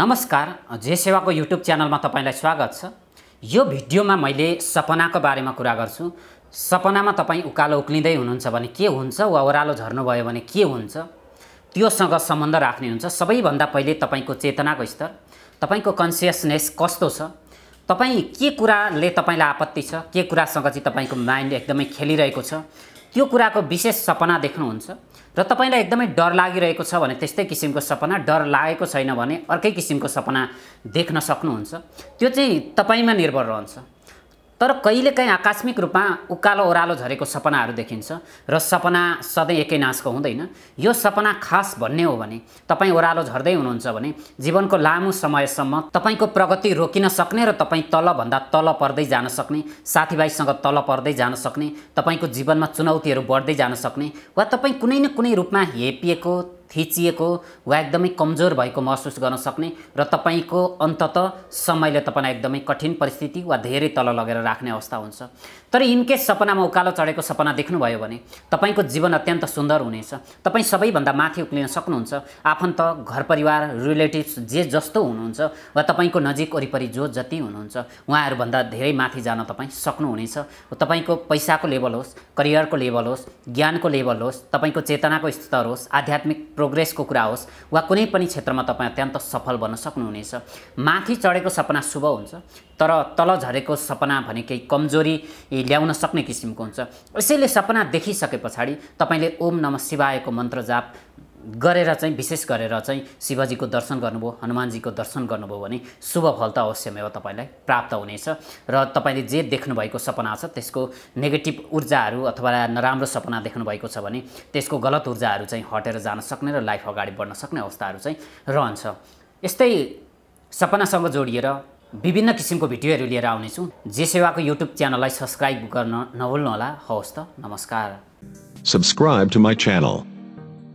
नमस्कार जे सेवाको युट्युब च्यानलमा तपाईँलाई स्वागत छ यो भिडियोमा मैले सपनाको बारेमा कुरा गर्छु सपनामा तपाईँ उकालो उक्लिँदै हुनुहुन्छ भने के हुन्छ वा ओह्रालो झर्नुभयो भने के हुन्छ त्योसँग सम्बन्ध राख्ने हुन्छ सबैभन्दा पहिले तपाईँको चेतनाको स्तर तपाईँको कन्सियसनेस कस्तो छ तपाईँ के कुराले तपाईँलाई आपत्ति छ के कुरासँग चाहिँ तपाईँको माइन्ड एकदमै खेलिरहेको छ त्यो कुराको विशेष सपना देख्नुहुन्छ र तपाईँलाई एकदमै डर लागिरहेको छ भने त्यस्तै किसिमको सपना डर लागेको छैन भने अर्कै किसिमको सपना देख्न सक्नुहुन्छ त्यो चाहिँ तपाईँमा निर्भर रहन्छ तर कहिलेकाहीँ आकस्मिक रूपमा उकालो ओह्रालो झरेको सपनाहरू देखिन्छ र सपना सधैँ एकै नाशको हुँदैन यो सपना खास भन्ने हो भने तपाईँ ओह्रालो झर्दै हुनुहुन्छ भने जीवनको लामो समयसम्म तपाईँको प्रगति रोकिन सक्ने र तपाईँ तलभन्दा तल पर्दै जान सक्ने साथीभाइसँग तल पर्दै जान सक्ने तपाईँको जीवनमा चुनौतीहरू बढ्दै जान सक्ने वा तपाईँ कुनै न कुनै रूपमा हेपिएको थिचिएको वा एकदमै कमजोर भएको महसुस गर्न सक्ने र तपाईँको अन्तत समयले तपाईँलाई एकदमै कठिन परिस्थिति वा धेरै तल लगेर राख्ने अवस्था हुन्छ तर इनकेस सपनामा उकालो चढेको सपना देख्नुभयो भने तपाईँको जीवन अत्यन्त सुन्दर हुनेछ तपाईँ सबैभन्दा माथि उक्लिन सक्नुहुन्छ आफन्त घर परिवार रिलेटिभ्स जे जस्तो हुनुहुन्छ वा तपाईँको नजिक वरिपरि जो जति हुनुहुन्छ उहाँहरूभन्दा धेरै माथि जान तपाईँ सक्नुहुनेछ तपाईँको पैसाको लेभल होस् करियरको लेभल होस् ज्ञानको लेभल होस् तपाईँको चेतनाको स्तर होस् आध्यात्मिक प्रोग्रेसको कुरा होस् वा कुनै पनि क्षेत्रमा तपाईँ अत्यन्त सफल बन्न सक्नुहुनेछ माथि चढेको सपना शुभ हुन्छ तर तल झरेको सपना भने केही कमजोरी ल्याउन सक्ने किसिमको हुन्छ यसैले सपना देखिसके पछाडि तपाईँले ओम नम शिवायको मन्त्र जाप गरेर चाहिँ विशेष गरेर चाहिँ शिवजीको दर्शन गर्नुभयो हनुमानजीको दर्शन गर्नुभयो भने शुभ फल त अवश्यमेव तपाईँलाई प्राप्त हुनेछ र तपाईँले जे देख्नुभएको सपना छ त्यसको नेगेटिभ ऊर्जाहरू अथवा नराम्रो सपना देख्नुभएको छ भने त्यसको गलत ऊर्जाहरू चाहिँ हटेर जान सक्ने र लाइफ अगाडि बढ्न सक्ने अवस्थाहरू चाहिँ रहन्छ यस्तै सपनासँग जोडिएर विभिन्न किसिमको भिडियोहरू लिएर आउनेछु जे सेवाको युट्युब च्यानललाई सब्सक्राइब गर्न नभुल्नुहोला हवस् त नमस्कार सब्सक्राइब टु माइ च्यानल